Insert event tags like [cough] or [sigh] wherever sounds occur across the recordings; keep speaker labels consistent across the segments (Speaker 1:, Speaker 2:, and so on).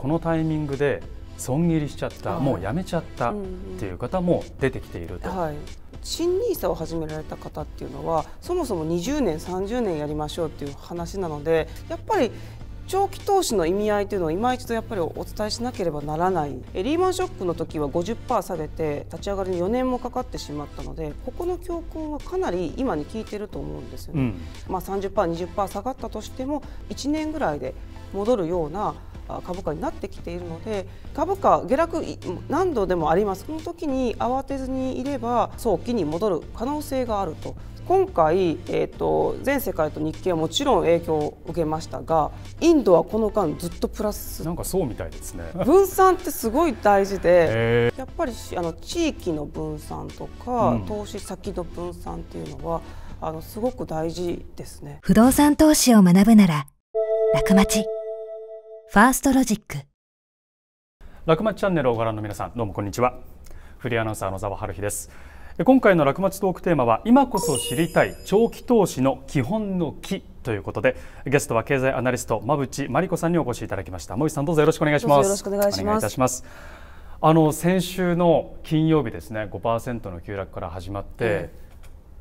Speaker 1: このタイミングで損切りしちゃった、はい、もうやめちゃったっていう方も出てきていると。
Speaker 2: はい、新ニーサを始められた方っていうのはそもそも20年30年やりましょうっていう話なのでやっぱり長期投資の意味合いというのを今一度やっぱりお伝えしなければならないリーマンショックの時は50%下げて立ち上がりに4年もかかってしまったのでここの教訓はかなり今に効いてると思うんですよね、うん、まあ30%、30%20% 下がったとしても1年ぐらいで戻るような株価になってきているので株価下落何度でもありますこの時に慌てずにいれば早期に戻る可能性があると今回、えーと、と全世界と日経はもちろん影響を受けましたがインドはこの間ずっとプラスなんか
Speaker 1: そうみたいですね分
Speaker 2: 散ってすごい大事でやっぱりあの地域の分散とか、うん、投資先の分散っていうのはあのすごく大事ですね
Speaker 1: 不動産投資を学ぶなら楽町ファーストロジック楽町チャンネルをご覧の皆さんどうもこんにちはフリーアナウンサーの澤春日です今回の楽町トークテーマは今こそ知りたい長期投資の基本の木ということでゲストは経済アナリスト馬淵真理子さんにお越しいただきました馬淵さんどうぞよろしくお願いしますよろしくお願いしますあの先週の金曜日ですね5%の急落から始まって、うん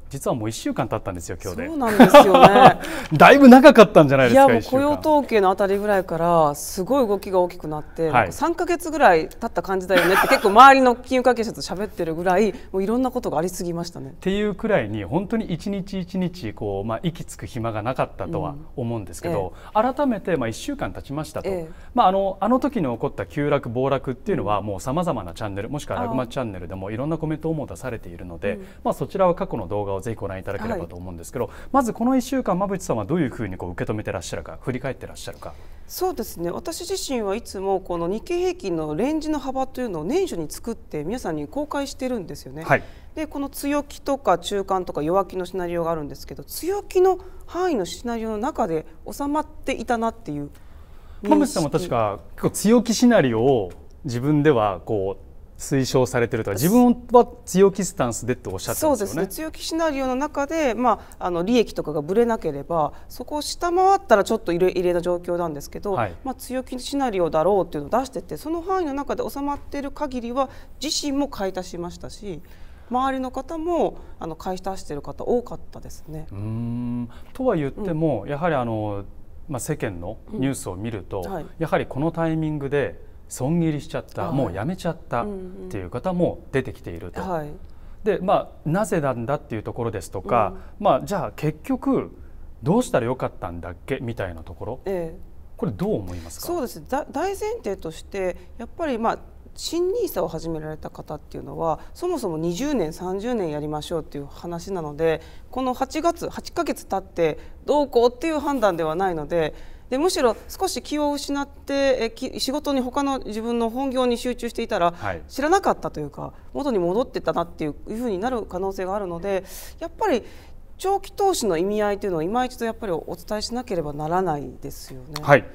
Speaker 1: 実はもう1週間経ったんですよ、今日で。そうなんですよね [laughs] だいぶ長かったんじゃないですか、いやもう雇用
Speaker 2: 統計のあたりぐらいから、すごい動きが大きくなって、はい、3か月ぐらい経った感じだよねって、[laughs] 結構、周りの金融関係者と喋ってるぐらい、もういろんなことがありすぎましたね。っ
Speaker 1: ていうくらいに、本当に一日一日こう、まあ、息つく暇がなかったとは思うんですけど、うんええ、改めてまあ1週間経ちましたと、え、まあ、あのあの時に起こった急落、暴落っていうのは、もうさまざまなチャンネル、もしくはラグマチャンネルでもいろんなコメントも出されているので、うん、まあ、そちらは過去の動画をぜひご覧いただければと思うんですけど、はい、まずこの1週間馬渕さんはどういうふうにこう受け止めてらっしゃるか振り返ってらっしゃるか。
Speaker 2: そうですね私自身はいつもこの日経平均のレンジの幅というのを年初に作って皆さんに公開してるんですよね。はい、でこの強気とか中間とか弱気のシナリオがあるんですけど強気の範囲のシナリオの中で収まっていたなっていう。
Speaker 1: 馬渕さんも確か結構強気シナリオを自分ではこう推奨されてると自分は強気スタンスでっておっしゃってますよね。そうですね
Speaker 2: 強気シナリオの中で、まあ、あの利益とかがぶれなければそこを下回ったらちょっと異例な状況なんですけど、はい、まあ、強気シナリオだろうっていうのを出しててその範囲の中で収まっている限りは自身も買い足しましたし。周りの方もあの買い足している方多かったですね。
Speaker 1: うんとは言っても、うん、やはりあの、まあ、世間のニュースを見ると、うんはい、やはりこのタイミングで損切りしちゃった、はい、もうやめちゃったっていう方も出てきていると。でまあ、なぜなんだっていうところですとか、うん、まあ、じゃあ結局どうしたらよかったんだっけみたいなところ、ええ、これどう思い
Speaker 2: ますかそうです大前提としてやっぱり、まあ、新 nisa を始められた方っていうのはそもそも20年30年やりましょうっていう話なのでこの8月8か月経ってどうこうっていう判断ではないので。でむしろ少し気を失ってえ仕事に他の自分の本業に集中していたら、はい、知らなかったというか元に戻ってたなっていうふうになる可能性があるのでやっぱり長期投資の意味合いというのを今一度やっぱりお伝えしなければならないですよね。はい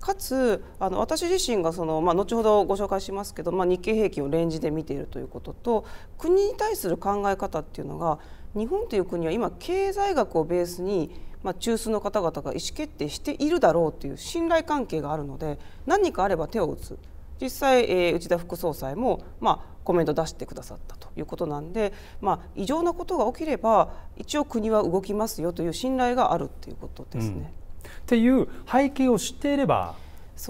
Speaker 2: かつあの私自身がその、まあ、後ほどご紹介しますけど、まあ、日経平均をレンジで見ているということと国に対する考え方っていうのが日本という国は今経済学をベースにまあ、中枢の方々が意思決定しているだろうという信頼関係があるので何かあれば手を打つ実際、えー、内田副総裁も、まあ、コメント出してくださったということなんで、まあ、異常なことが起きれば一応国は動きますよという信頼があるとい
Speaker 1: うことですね。うん、っていう背景を知っていれば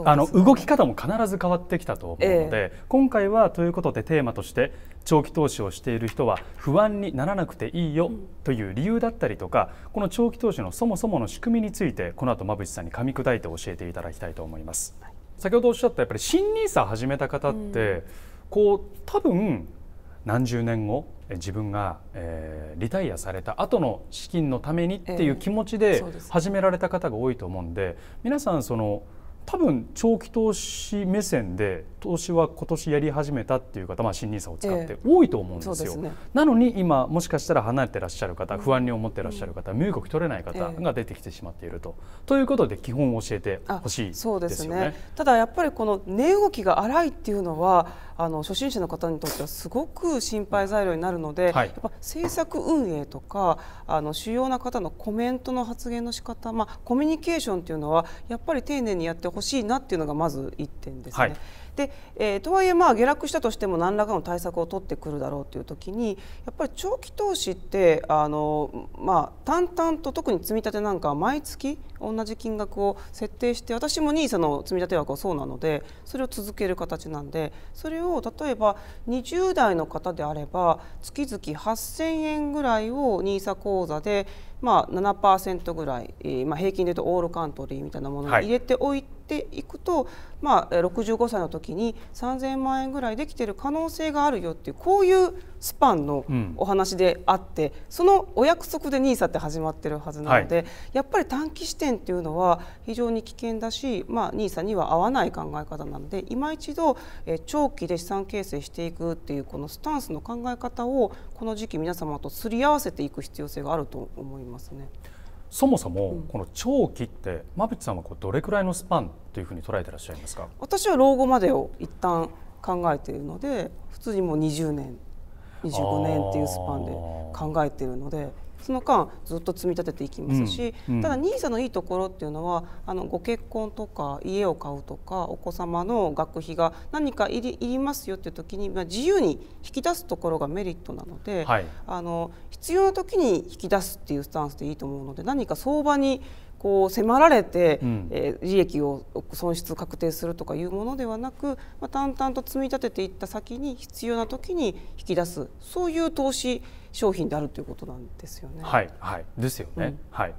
Speaker 1: あの動き方も必ず変わってきたと思うので、今回はということでテーマとして長期投資をしている人は不安にならなくていいよという理由だったりとかこの長期投資のそもそもの仕組みについてこの後馬渕さんに噛み砕いて教えていただきたいと思います。先ほどおっしゃったやっぱり新ニーサ始めた方って、こう多分何十年後自分が、えー、リタイアされた後の資金のためにっていう気持ちで始められた方が多いと思うんで、皆さんその多分長期投資目線で投資は今年やり始めたっていう方、まあ、新 n i s を使って多いと思うんですよ、えーすね、なのに今もしかしたら離れてらっしゃる方不安に思ってらっしゃる方、うん、身動き取れない方が出てきてしまっていると、えー、ということで基本を教えてほしいですよね、ね、
Speaker 2: ただやっぱりこの値動きが荒いっていうのはあの初心者の方にとってはすごく心配材料になるので、はい、やっぱ政策運営とかあの主要な方のコメントの発言の仕方まあコミュニケーションっていうのはやっぱり丁寧にやってほほしいなっていうのがまず1点ですね。はい、でえー、とはいえまあ下落したとしても何らかの対策を取ってくるだろうという時にやっぱり長期投資ってあの、まあ、淡々と特に積み立てなんかは毎月同じ金額を設定して私も NISA の積み立て枠はそうなのでそれを続ける形なんでそれを例えば20代の方であれば月々8000円ぐらいを NISA 口座で、まあ、7%ぐらい、まあ、平均でいうとオールカントリーみたいなものに入れておいて、はいっていくと、まあ、65歳の時に3,000万円ぐらいできてる可能性があるよっていうこういうスパンのお話であって、うん、そのお約束で NISA って始まってるはずなので、はい、やっぱり短期視点っていうのは非常に危険だし、ま NISA には合わない考え方なので今一度、え長期で資産形成していくっていうこのスタンスの考え方をこの時期皆様とすり合わせていく必要性があると思いますね。
Speaker 1: そもそもこの長期って馬淵さんはこうどれくらいのスパンというふうに捉えてらっしゃいますか
Speaker 2: 私は老後までを一旦考えているので普通にもう20年25年っていうスパンで考えているのでその間ずっと積み立てていきますし、うんうん、ただ NISA のいいところっていうのはあのご結婚とか家を買うとかお子様の学費が何かいりいりますよっていう時に、まあ、自由に引き出すところがメリットなので、はい、あの必要な時に引き出すっていうスタンスでいいと思うので何か相場にこう迫られて、うん、えー、利益を損失確定するとかいうものではなく、まあ、淡々と積み立てていった先に必要な時に引き出すそういう投資商品であるということなんですよね。は
Speaker 1: い、はい、ですよね、うん、はい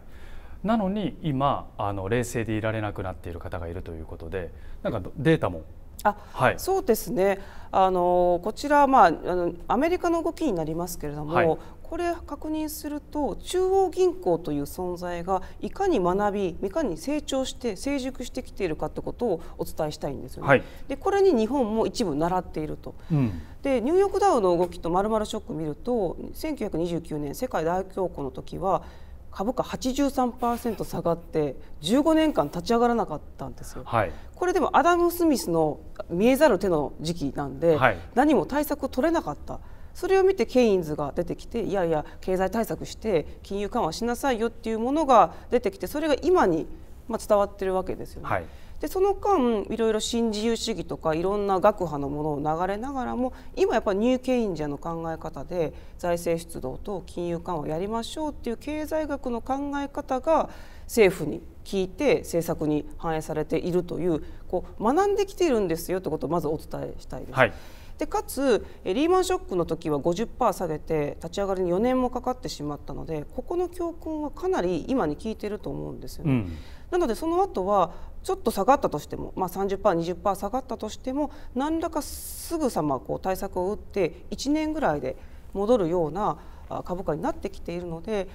Speaker 1: なのに今あの冷静でいられなくなっている方がいるということでなんかデータもあはい、
Speaker 2: そうですねあのこちら、まあ、あの
Speaker 1: アメリカの動き
Speaker 2: になりますけれども、はい、これ確認すると中央銀行という存在がいかに学びいかに成長して成熟してきているかということをお伝えしたいんですよね。はい、でこれに日本も一部習っていると、うん、でニューヨークダウの動きとまるまるショック見ると1929年世界大恐慌の時は株価83%下がって15年間立ち上がらなかったんですよ、はい、これでもアダム・スミスの見えざる手の時期なんで、はい、何も対策を取れなかった。それを見てケインズが出てきていやいや経済対策して金融緩和しなさいよっていうものが出てきてそれが今にま伝わってるわけですよね。はい、でその間いろいろ新自由主義とかいろんな学派のものを流れながらも今やっぱニューケインジャの考え方で財政出動と金融緩和やりましょうっていう経済学の考え方が政府に聞いて政策に反映されているというこう学んできているんですよということをまずお伝えしたいです。はいでかつリーマンショックの時は50%下げて立ち上がりに4年もかかってしまったのでここの教訓はかなり今に効いてると思うんですよね。うん、なのでその後はちょっと下がったとしても、まあ30、30%20% 下がったとしても何らかすぐさまこう対策を打って1年ぐらいで戻るような株価になってきているので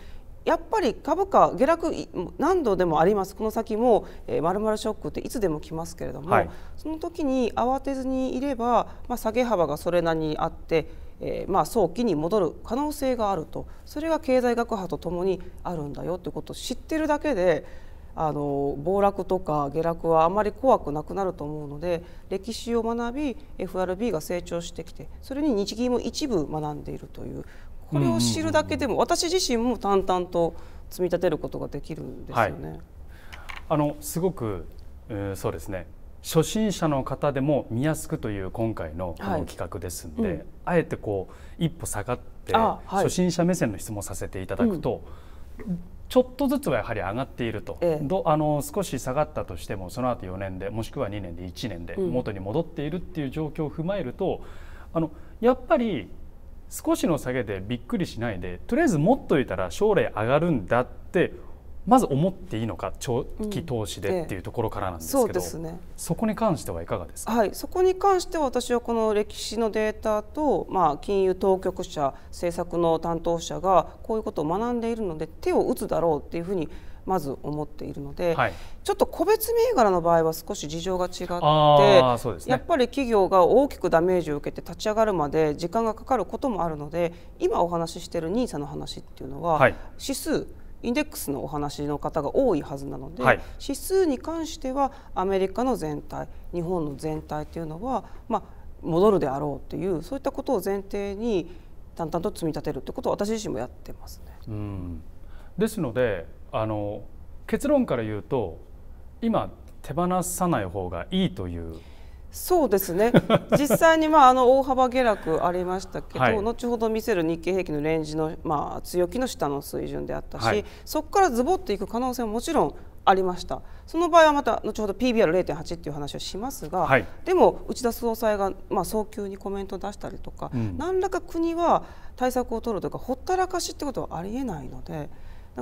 Speaker 2: やっぱり株価下落何度でもありますこの先もまるまるショックっていつでも来ますけれども、はい、その時に慌てずにいれば、まあ、下げ幅がそれなりにあって、えー、まあ早期に戻る可能性があるとそれが経済学派とともにあるんだよということを知ってるだけであの暴落とか下落はあまり怖くなくなると思うので歴史を学び FRB が成長してきてそれに日銀も一部学んでいるというこれを知るだけでも、私自身も淡々と積み立てることができるんですよね。
Speaker 1: はい、あのすごく、えー、そうですね初心者の方でも見やすくという今回のこの企画ですので、はいうん、あえてこう一歩下がって、初心者目線の質問させていただくと、ちょっとずつはやはり上がっていると、ええ、どあの少し下がったとしてもその後4年でもしくは2年で1年で元に戻っているっていう状況を踏まえると、うん、あのやっぱり少しの下げでびっくりしないでとりあえず持っといたら将来上がるんだってまず思っていいのか長期投資でっていうところからなんですけど、うんええ、そ、ね、そこに関してはいかがですか、
Speaker 2: はい、そこに関しては私はこの歴史のデータと、まあ、金融当局者政策の担当者がこういうことを学んでいるので手を打つだろうっていうふうにまず思っているので、はい、ちょっと個別銘柄の場合は少し事情が違って、ね、やっぱり企業が大きくダメージを受けて立ち上がるまで時間がかかることもあるので今お話ししている NISA の話っていうのは、はい、指数インデックスのお話の方が多いはずなので、はい、指数に関してはアメリカの全体日本の全体というのは、まあ、戻るであろうというそういったことを前提に淡々と積み立てるということを私自身もやってますね。
Speaker 1: うんですのであの結論から言うと今手放さない方がいいという
Speaker 2: そうですね [laughs] 実際にまああの大幅下落ありましたけど、はい、後ほど見せる日経平均のレンジの、まあ、強気の下の水準であったし、はい、そこからズボッといく可能性ももちろんありましたその場合はまた後ほど PBR0.8 っていう話をしますが、はい、でも内田総裁が、まあ、早急にコメントを出したりとか、うん、何らか国は対策を取るというかほったらかしってことはありえないので。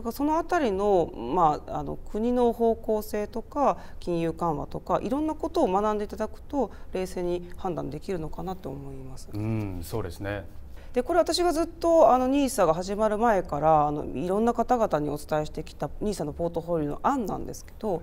Speaker 2: んかその辺りの,、まあ、あの国の方向性とか金融緩和とかいろんなことを学んでいただくと冷静に判断できるのかなと思います。
Speaker 1: うんそうですね
Speaker 2: でこれ私がずっとあの NISA が始まる前からあのいろんな方々にお伝えしてきた NISA のポートフォリオの案なんですけど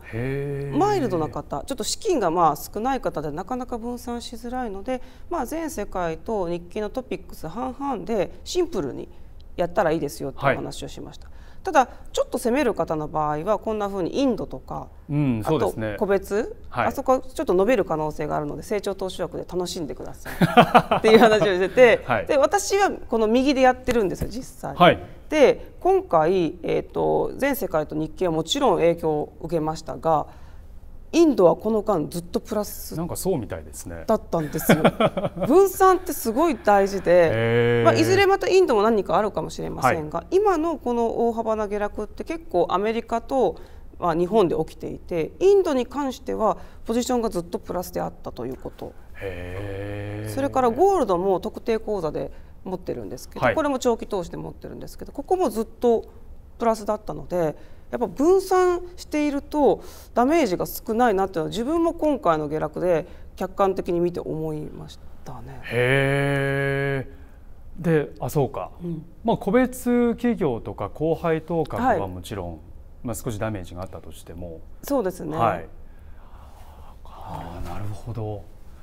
Speaker 2: マイルドな方ちょっと資金がまあ少ない方でなかなか分散しづらいので、まあ、全世界と日経のトピックス半々でシンプルにやったらいいですよという話をしました。はいただちょっと攻める方の場合はこんなふうにインドとか、うん、そうですね、個別、はい、あそこはちょっと伸びる可能性があるので成長投資枠で楽しんでくださいっていう話をしてて、[laughs] はい、で私はこの右でやってるんですよ実際。はい、で今回、えーと全世界と日経はもちろん影響を受けましたがインドはこの間ずっとプラスなんかそうみたいですねだったんですよ [laughs] 分散ってすごい大事で、まあ、いずれまたインドも何かあるかもしれませんが、はい、今のこの大幅な下落って結構アメリカとまあ、日本で起きていてインドに関してはポジションがずっとプラスであったということ
Speaker 1: それか
Speaker 2: らゴールドも特定口座で持ってるんですけど、はい、これも長期投資で持ってるんですけどここもずっとプラスだったのでやっぱ分散しているとダメージが少ないなっていうのは自分も今回の下落で客観的に見て思いました
Speaker 1: ね。へーであそうか、うん、まあ、個別企業とか後輩当株はもちろん、はい、まあ、少しダメージがあったとしてもそうですね、はい、あなるほど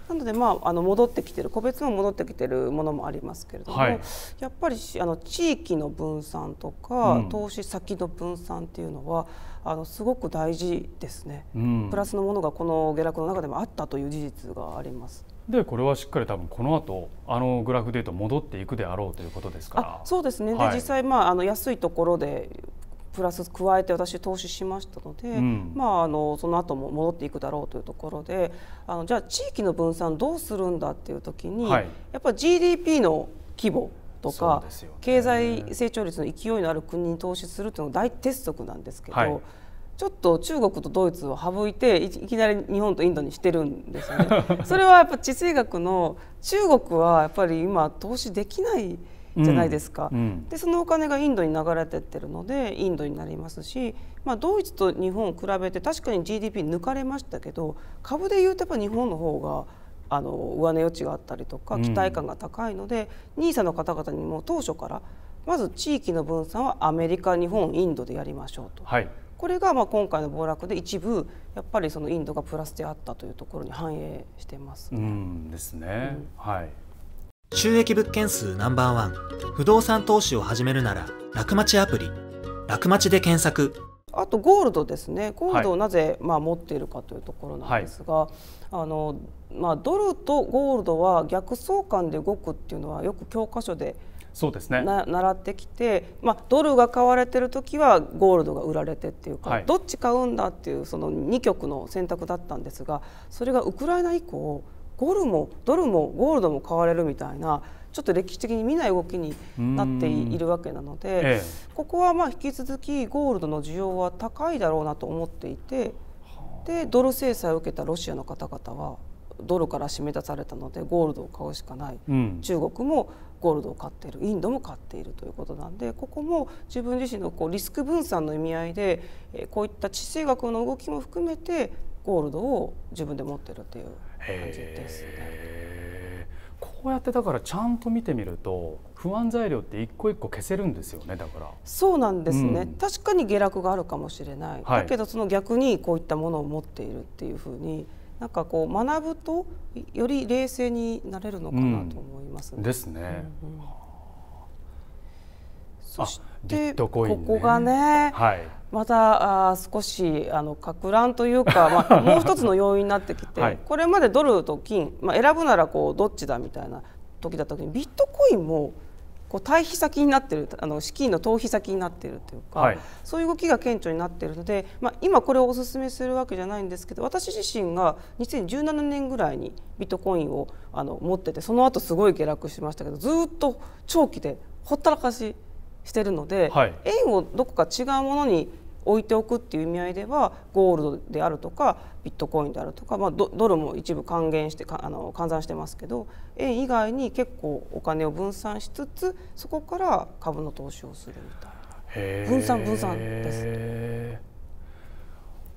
Speaker 2: なので、まあ、あの戻ってきてる個別も戻ってきてるものもありますけれども、はい、やっぱりあの地域の分散とか、うん、投資先の分散っていうのはあのすごく大事ですね、うん、プラスのものがこの下落の中でもあったという事実があり
Speaker 1: ます。でこれはしっかり多分この後あのグラフデーう戻っていくであろうということですからそうですね、はい、で実際、
Speaker 2: まあ、あの安いところでプラス加えて私投資しましたので、うん、まあ、あのその後も戻っていくだろうというところであのじゃあ地域の分散どうするんだっていう時に、はい、やっぱり GDP の規模とか、ね、経済成長率の勢いのある国に投資するというのが大鉄則なんですけど。はいちょっと中国とドイツを省いていきなり日本とインドにしてるんですよね。[laughs] それはやっぱ地政学の中国はやっぱり今投資できないじゃないですか、うんうん、でそのお金がインドに流れてってるのでインドになりますし、まあ、ドイツと日本を比べて確かに GDP 抜かれましたけど株でいうとやっぱ日本の方があの上値余地があったりとか期待感が高いので NISA、うん、の方々にも当初からまず地域の分散はアメリカ日本インドでやりましょうと。はいこれがまあ今回の暴落で一部やっぱりそのインドがプラスであったというところに反映してま
Speaker 1: す、ね、うんですね、うん、はい収益物件数ナンバーワン不動産投資を始めるなら楽町アプリ楽町で検索あとゴールドで
Speaker 2: すねゴールドをなぜ、まあ、持っているかというところなんですが、はい、あのまあ、ドルとゴールドは逆相関で動くっていうのはよく教科書でそうですね習ってきて、まあ、ドルが買われてる時はゴールドが売られてっていうか、はい、どっち買うんだっていうその2極の選択だったんですがそれがウクライナ以降ゴルもドルもゴールドも買われるみたいなちょっと歴史的に見ない動きになっているわけなので、ええ、ここはまあ引き続きゴールドの需要は高いだろうなと思っていてでドル制裁を受けたロシアの方々はドルから締め出されたのでゴールドを買うしかない、うん、中国もゴールドを買っているインドも買っているということなんでここも自分自身のこうリスク分散の意味合いでこういった地政学の動きも含めてゴールドを自分で持ってるっていう
Speaker 1: 感じですね。こうやってだからちゃんと見てみると不安材料って一個一個消せるんですよねだからそうなんですね、うん、
Speaker 2: 確かに下落があるかもしれない、はい、だけどその逆にこういったものを持っているっていうふうになんかこう学ぶとより冷静になれるのかなと思いますね。うん、で
Speaker 1: すね。うんうん、そしてここがね、はい、
Speaker 2: またあ少しあの格乱というか、まあ、[laughs] もう一つの要因になってきて、はい、これまでドルと金、まあ、選ぶならこうどっちだみたいな時だった時にビットコインもこう対比先になってるあの資金の逃避先になっているというか、はい、そういう動きが顕著になっているので、まあ、今これをお勧めするわけじゃないんですけど私自身が2017年ぐらいにビットコインをあの持っててその後すごい下落しましたけどずっと長期でほったらかししてるので、はい、円をどこか違うものに置いておくっていう意味合いではゴールドであるとかビットコインであるとか、まあ、ドルも一部還元してあの換算してますけど円以外に結構お金を分散しつつそこから株の投資をするみた
Speaker 1: いな分散分散で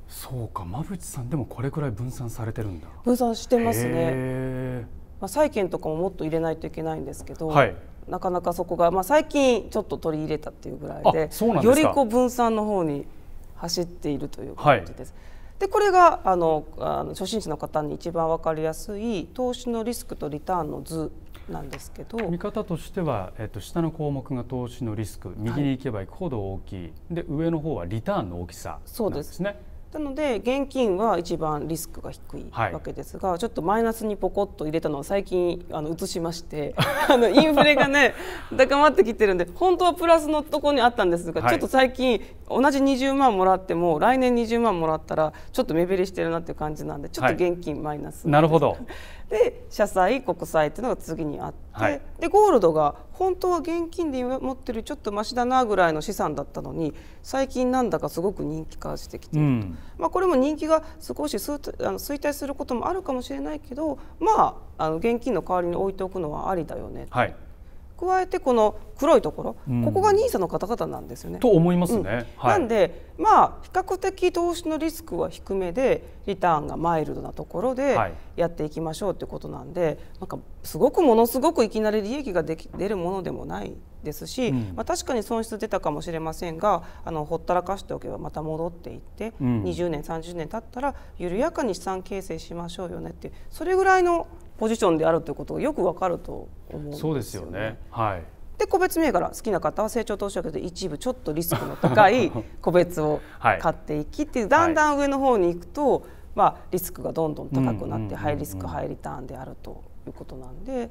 Speaker 1: す。そうか馬淵さんでもこれくらい分散されてるんだ分散してますね、
Speaker 2: まあ、債券とかももっと入れないといけないんですけど、はい、なかなかそこが、まあ、最近ちょっと取り入れたっていうぐらいでよりこう分散の方に走っているということです。はいでこれがあのあの初心者の方に一番分かりやすい投資のリスクとリターンの図なんです
Speaker 1: けど見方としては、えっと、下の項目が投資のリスク右に行けば行くほど大きい、はい、で上の方はリターンの大きさなんですね。なので現金は一番リスクが低いわけですが、はい、ちょっとマイナスにポ
Speaker 2: コッと入れたのは最近あの移しまして [laughs] あのインフレがね [laughs] 高まってきてるんで本当はプラスのところにあったんですが、はい、ちょっと最近同じ20万もらっても来年20万もらったらちょっと目減りしてるなっていう感じなんでちょっと現金マイナス、はい、なるほど [laughs] で社債国債っていうのが次にあって、はい、でゴールドが本当は現金で持ってるちょっとましだなぐらいの資産だったのに最近なんだかすごく人気化してきていると、うん、まあ、これも人気が少し衰衰退することもあるかもしれないけどまああの現金の代わりに置いておくのはありだよね、はい、加えてこの黒いところ、うん、ここが NISA の方々なんですよね。と思いますね。うん、なんで、まあ比較的投資のリスクは低めでリターンがマイルドなところでやっていきましょうということなんで、はい、なんかすごくものすごくいきなり利益ができ出るものでもないですし、うん、まあ、確かに損失出たかもしれませんがあのほったらかしておけばまた戻っていって、うん、20年30年経ったら緩やかに資産形成しましょうよねってそれぐらいのポジションであるということをよくわかると思うんですよね。そうですよねはいで個別銘柄好きな方は成長投資だけど一部ちょっとリスクの高い [laughs] 個別を買っていきっていう、だんだん上の方に行くと、まあ、リスクがどんどん高くなってハイリスクハイリターンであるということなんで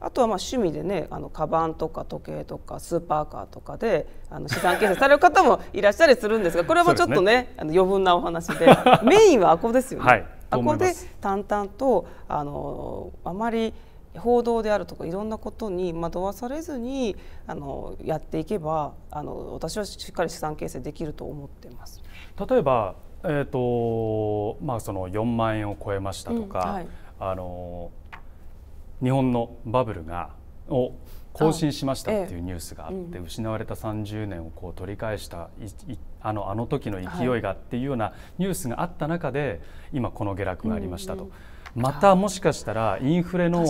Speaker 2: あとはまあ趣味でねあのカバンとか時計とかスーパーカーとかであの資産形成される方もいらっしゃるするんですがこれもちょっとね、ね、あの余分なお話でメインはあこですよね。はいここで淡々とあのあまり報道であるとかいろんなことに惑わされずにあのやっていけばあの私はしっかり資産形成できると思ってます。
Speaker 1: 例えば、えーとまあ、その4万円を超えましたとか、うんはい、あの日本のバブルがを更新しましたっていうニュースがあって、失われた30年をこう取り返したあのあの時の勢いがっていうようなニュースがあった中で今この下落がありましたと。またもしかしたらインフレの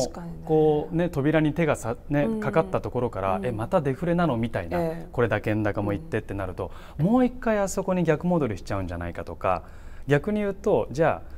Speaker 1: こう、ね、扉に手がさ、ね、かかったところから、えまたデフレなのみたいな、これだけ円高もいってってなると、もう一回あそこに逆戻りしちゃうんじゃないかとか逆に言うとじゃあ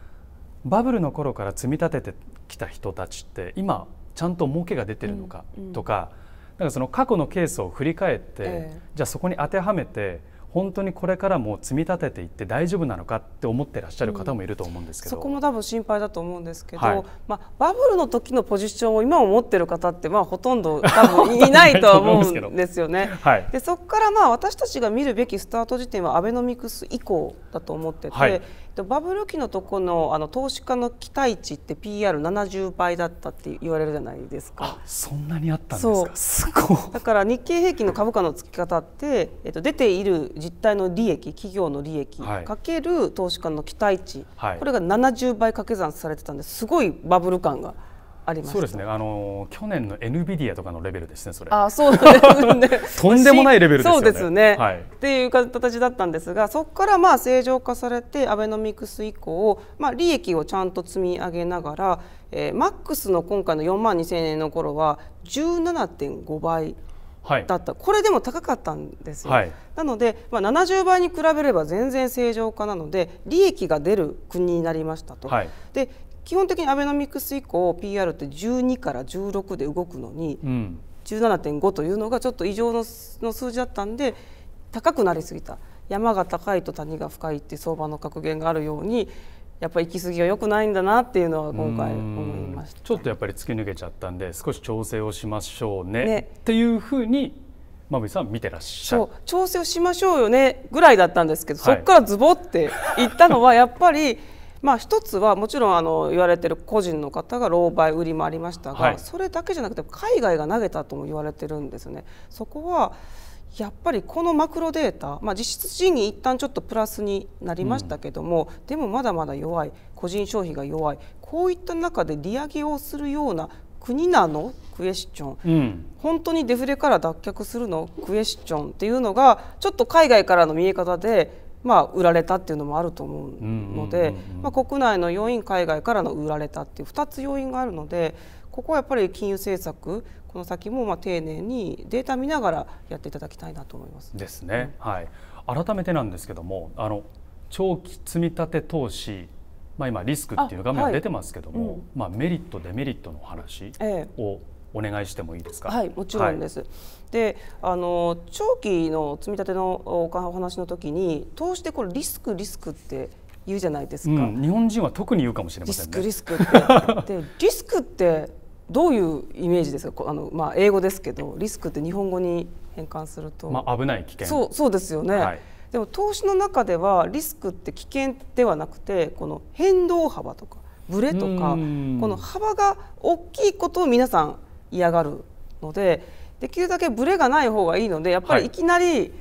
Speaker 1: バブルの頃から積み立ててきた人たちって今ちゃんと儲けが出てるのかとか、うん、なんかその過去のケースを振り返って、えー、じゃあそこに当てはめて本当にこれからも積み立てていって大丈夫なのかって思ってらっしゃる方もいると思うんですけど、うん、そこ
Speaker 2: も多分心配だと思うんですけど、はい、まあ、バブルの時のポジションを今思ってる方ってまあほとんど多分いないとは思うんですよね。[laughs] はい、でそこからまあ私たちが見るべきスタート時点はアベノミクス以降だと思ってて。はいでバブル期のとこのあの投資家の期待値って PR70 倍だったって言われるじゃないですかそ
Speaker 1: んなにあったん
Speaker 2: ですかだから日経平均の株価の付き方って、えっと、出ている実態の利益企業の利益、はい、かける投資家の期待値、はい、これが70倍掛け算されてたんですごいバブル感が。
Speaker 1: ありますそうですねあの去年の NVIDIA とかのレベルですねそれあそうですね [laughs] とんでもないレベルですねそうですね、はい、っ
Speaker 2: ていう形だったんですがそこからまあ正常化されてアベノミクス以降、まあ、利益をちゃんと積み上げながら、えー、マックスの今回の4万2000円の頃は17.5倍はい、だった、これでも高かったんですよ、はい、なので、まあ、70倍に比べれば全然正常化なので利益が出る国になりましたと、はい、で基本的にアベノミクス以降 PR って12から16で動くのに、うん、17.5というのがちょっと異常の数字だったんで高くなりすぎた山が高いと谷が深いって相場の格言があるようにやっぱり行き過ぎは良くないんだなっていうのは今回思
Speaker 1: いましたちょっとやっぱり突き抜けちゃったんで少し調整をしましょうね、ね、っていうふうにまぶさん見てらっしゃる
Speaker 2: 調整をしましょうよねぐらいだったんですけど、はい、そこからズボっていったのはやっぱりまあ、一つはもちろんあの言われてる個人の方が狼狽売りもありましたが、はい、それだけじゃなくて海外が投げたとも言われてるんですね。そこはやっぱりこのマクロデータ、まあ、実質賃金一旦ちょっとプラスになりましたけども、うん、でもまだまだ弱い個人消費が弱いこういった中で利上げをするような国なのクエスチョン、うん、本当にデフレから脱却するのクエスチョンっていうのがちょっと海外からの見え方でまあ、売られたっていうのもあると思うので国内の要因海外からの売られたっていう2つ要因があるのでここはやっぱり金融政策この先もまあ丁寧にデータ見ながらやっていただきたいなと思います。
Speaker 1: ですね。うん、はい。改めてなんですけどもあの長期積立投資まあ、今リスクっていう画面が出てますけども、はいうん、まあ、メリットデメリットの話を、ええお願いしてもいいですか。はい、もちろんです。はい、
Speaker 2: で、あの長期の積み立てのお話の時に投資でこれリスクリスクって言うじゃないですか、うん、日
Speaker 1: 本人は特に言うかもしれません、ね、リスクリスク
Speaker 2: って [laughs] でリスクってどういうイメージですかあの、まあ、英語ですけどリスクって日本語に変換すると、まあ、危
Speaker 1: ない危険そうそうですよね、はい、
Speaker 2: でも投資の中ではリスクって危険ではなくてこの変動幅とかブレとかこの幅が大きいことを皆さん嫌がるのでできるだけブレがない方がいいのでやっぱりいきなり、はい、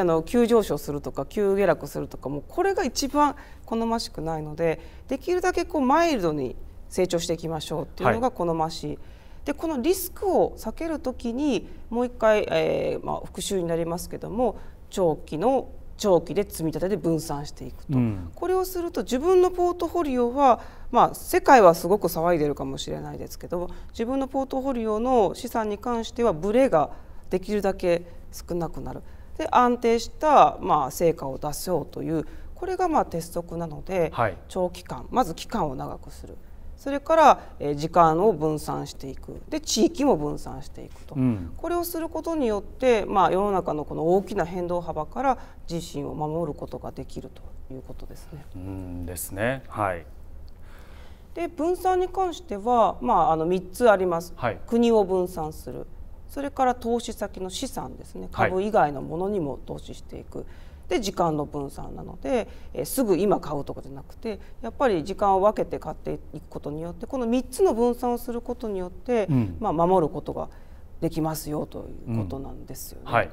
Speaker 2: あの急上昇するとか急下落するとかもこれが一番好ましくないのでできるだけこうマイルドに成長していきましょうっていうのが好ましい、はい、でこのリスクを避けるときにもう一回、えーまあ、復習になりますけども長期の長期で積み立てで分散していくと、うん、これをすると自分のポートフォリオはまあ、世界はすごく騒いでるかもしれないですけど自分のポートフォリオの資産に関してはブレができるだけ少なくなるで安定した、まあ、成果を出そうというこれがまあ鉄則なので、はい、長期間まず期間を長くするそれから時間を分散していくで地域も分散していくと、うん、これをすることによって、まあ、世の中のこの大きな変動幅から自身を守ることができるということで
Speaker 1: すね。うんですね。はい
Speaker 2: で分散に関しては、まあ、あの3つあります、はい、国を分散するそれから投資先の資産ですね株以外のものにも投資していく。はいで時間の分散なので、えすぐ今買うとかじゃなくてやっぱり時間を分けて買っていくことによってこの3つの分散をすることによって、うん、まあ、守ることができますよということなんですよね。
Speaker 1: うんはい